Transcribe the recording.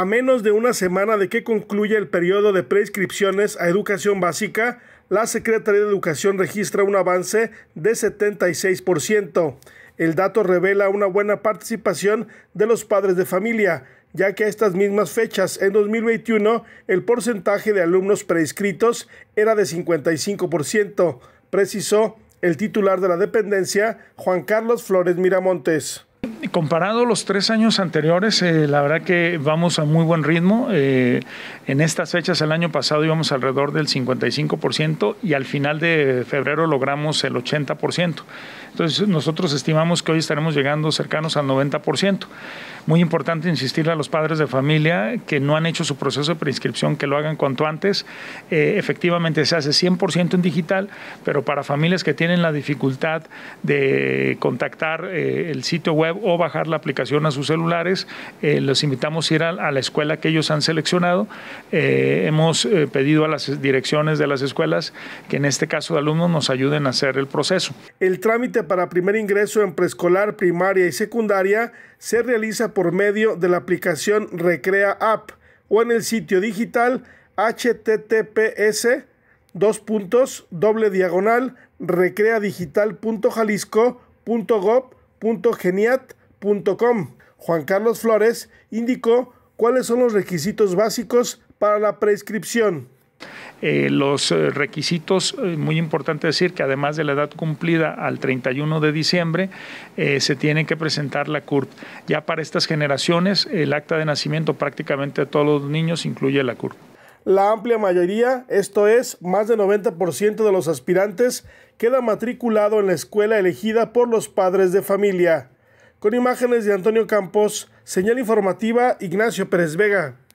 A menos de una semana de que concluya el periodo de preinscripciones a educación básica, la Secretaría de Educación registra un avance de 76%. El dato revela una buena participación de los padres de familia, ya que a estas mismas fechas, en 2021, el porcentaje de alumnos preinscritos era de 55%, precisó el titular de la dependencia, Juan Carlos Flores Miramontes comparado los tres años anteriores, eh, la verdad que vamos a muy buen ritmo. Eh, en estas fechas el año pasado íbamos alrededor del 55% y al final de febrero logramos el 80%. Entonces nosotros estimamos que hoy estaremos llegando cercanos al 90%. Muy importante insistirle a los padres de familia que no han hecho su proceso de preinscripción, que lo hagan cuanto antes. Eh, efectivamente se hace 100% en digital, pero para familias que tienen la dificultad de contactar eh, el sitio web o bajar la aplicación a sus celulares, eh, los invitamos a ir a, la escuela que ellos han seleccionado. hemos pedido a las direcciones de las escuelas que en este caso de alumnos nos ayuden a hacer el proceso. El trámite para primer ingreso en preescolar, primaria y secundaria se realiza por medio de la aplicación Recrea App o en el sitio digital https dos puntos doble diagonal recreadigital.jalisco.gov.geniat.com. Juan Carlos Flores indicó cuáles son los requisitos básicos para la prescripción. Eh, los eh, requisitos, eh, muy importante decir que además de la edad cumplida al 31 de diciembre, se tiene que presentar la CURP. Ya para estas generaciones, el acta de nacimiento prácticamente de todos los niños incluye la CURP. La amplia mayoría, esto es, más del 90% de los aspirantes, queda matriculado en la escuela elegida por los padres de familia. Con imágenes de Antonio Campos, señal informativa Ignacio Pérez Vega.